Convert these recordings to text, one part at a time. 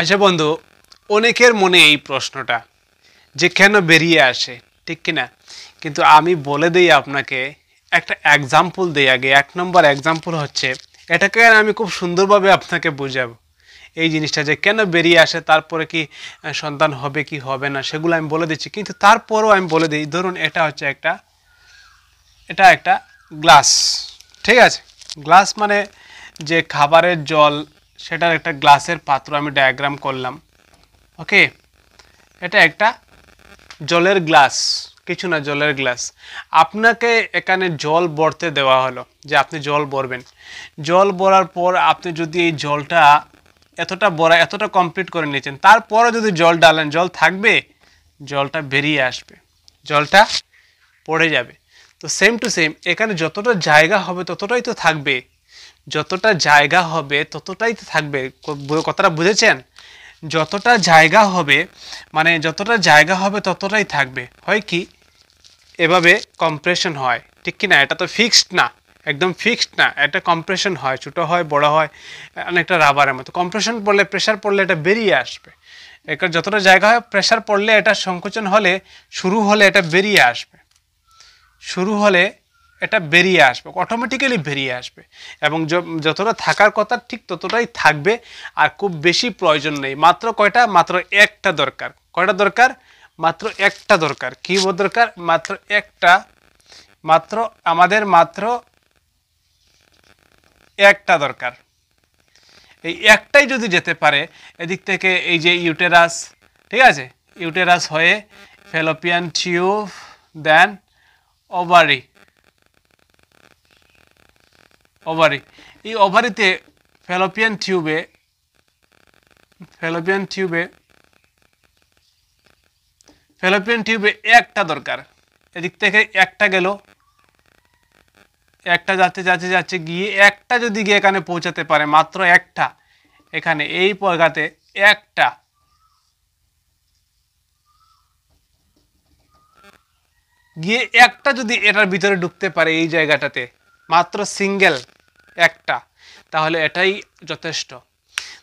আচ্ছা বন্ধু অনেকের মনে এই প্রশ্নটা যে কেন বেরিয়ে আসে ঠিক কিনা কিন্তু আমি বলে দিই আপনাকে একটা এক্সাম্পল দেই আগে এক নম্বর এক্সাম্পল হচ্ছে এটাকে আমি খুব সুন্দরভাবে আপনাকে বোঝাবো এই জিনিসটা যে কেন বেরিয়ে আসে তারপরে কি সন্তান হবে কি হবে না সেগুলো আমি বলে দিচ্ছি কিন্তু তারপরেও আমি বলে দিই ধরুন এটা হচ্ছে একটা এটা একটা গ্লাস ঠিক আছে গ্লাস মানে যে খাবারের জল সেটার একটা গ্লাসের পাত্র আমি ডায়াগ্রাম করলাম ওকে এটা একটা জলের গ্লাস কিছু না জলের গ্লাস আপনাকে এখানে জল বরতে দেওয়া হলো যে আপনি জল ভরবেন জল ভরার পর আপনি যদি এই জলটা এতটা বরা এতটা কমপ্লিট করে নিয়েছেন তারপরে যদি জল ডালেন জল থাকবে জলটা বেরিয়ে আসবে জলটা পড়ে যাবে তো সেম টু সেম এখানে যতটা জায়গা হবে ততটাই তো থাকবে যতটা জায়গা হবে ততটাই থাকবে কথাটা বুঝেছেন যতটা জায়গা হবে মানে যতটা জায়গা হবে ততটাই থাকবে হয় কি এভাবে কম্প্রেশন হয় ঠিক কি না এটা তো ফিক্সড না একদম ফিক্সড না এটা কম্প্রেশন হয় ছোটো হয় বড় হয় অনেকটা রাবারের মতো কম্প্রেশন পড়লে প্রেশার পড়লে এটা বেরিয়ে আসবে এটা যতটা জায়গা হয় প্রেশার পড়লে এটা সংকোচন হলে শুরু হলে এটা বেরিয়ে আসবে শুরু হলে এটা বেরিয়ে আসবে অটোমেটিক্যালি বেরিয়ে আসবে এবং যতটা থাকার কথা ঠিক ততটাই থাকবে আর খুব বেশি প্রয়োজন নেই মাত্র কয়টা মাত্র একটা দরকার কয়টা দরকার মাত্র একটা দরকার কি দরকার মাত্র একটা মাত্র আমাদের মাত্র একটা দরকার এই একটাই যদি যেতে পারে এদিক থেকে এই যে ইউটেরাস ঠিক আছে ইউটেরাস হয়ে fallopian tube then ovary ovary এই ওভারিতে ফেলোপিয়ান টিউবে ফেলোপিয়ান টিউবে ফেলোপিয়ান টিউবে একটা দরকার এদিক থেকে একটা গেল একটা যাচ্ছে যাচ্ছে যাচ্ছে গিয়ে একটা যদি গিয়ে এখানে পৌঁছাতে পারে মাত্র একটা এখানে এই পর্গাতে একটা গিয়ে একটা যদি এটার ভিতরে ঢুকতে পারে এই জায়গাটাতে মাত্র সিঙ্গেল একটা তাহলে এটাই যথেষ্ট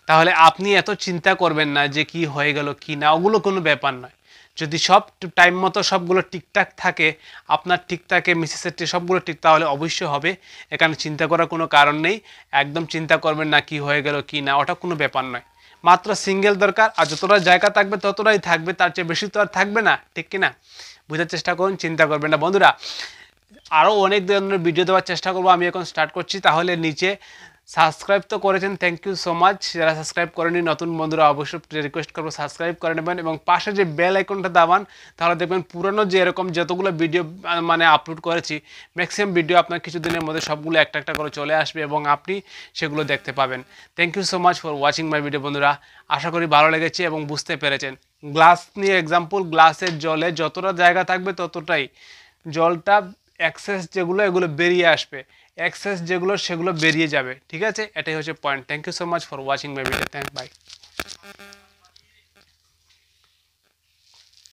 তাহলে আপনি এত চিন্তা করবেন না যে কি হয়ে গেল কি না ওগুলো কোনো ব্যাপার নয় যদি সব টাইম মতো সবগুলো ঠিকঠাক থাকে আপনার ঠিকঠাকে থাকে সবগুলো ঠিক তাহলে অবশ্যই হবে এখানে চিন্তা করার কোনো কারণ নেই একদম চিন্তা করবেন না কি হয়ে গেল কি না ওটা কোনো ব্যাপার নয় মাত্র সিঙ্গেল দরকার আর যতটা জায়গা থাকবে ততটাই থাকবে তার চেয়ে বেশি তো আর থাকবে না ঠিক কিনা বোঝার চেষ্টা করুন চিন্তা করবেন না বন্ধুরা আরও অনেক ধরনের ভিডিও দেওয়ার চেষ্টা করব আমি এখন স্টার্ট করছি তাহলে নিচে সাবস্ক্রাইব তো করেছেন থ্যাংক ইউ সো মাচ যারা সাবস্ক্রাইব করেনি নতুন বন্ধুরা অবশ্যই রিকোয়েস্ট করবো সাবস্ক্রাইব করে নেবেন এবং পাশে যে বেল আইকনটা দাবান তাহলে দেখবেন পুরনো যে এরকম যতগুলো ভিডিও মানে আপলোড করেছি ম্যাক্সিমাম ভিডিও আপনার কিছুদিনের মধ্যে সবগুলো একটা একটা করে চলে আসবে এবং আপনি সেগুলো দেখতে পাবেন thank you so much for watching my video বন্ধুরা আশা করি ভালো লেগেছে এবং বুঝতে পেরেছেন গ্লাস নিয়ে এক্সাম্পল গ্লাসের জলে যতটা জায়গা থাকবে ততটাই জলটা অ্যাক্সেস যেগুলো এগুলো বেরিয়ে আসবে অ্যাক্সেস যেগুলো সেগুলো বেরিয়ে যাবে ঠিক আছে এটাই হচ্ছে point thank you so much for watching my video thank by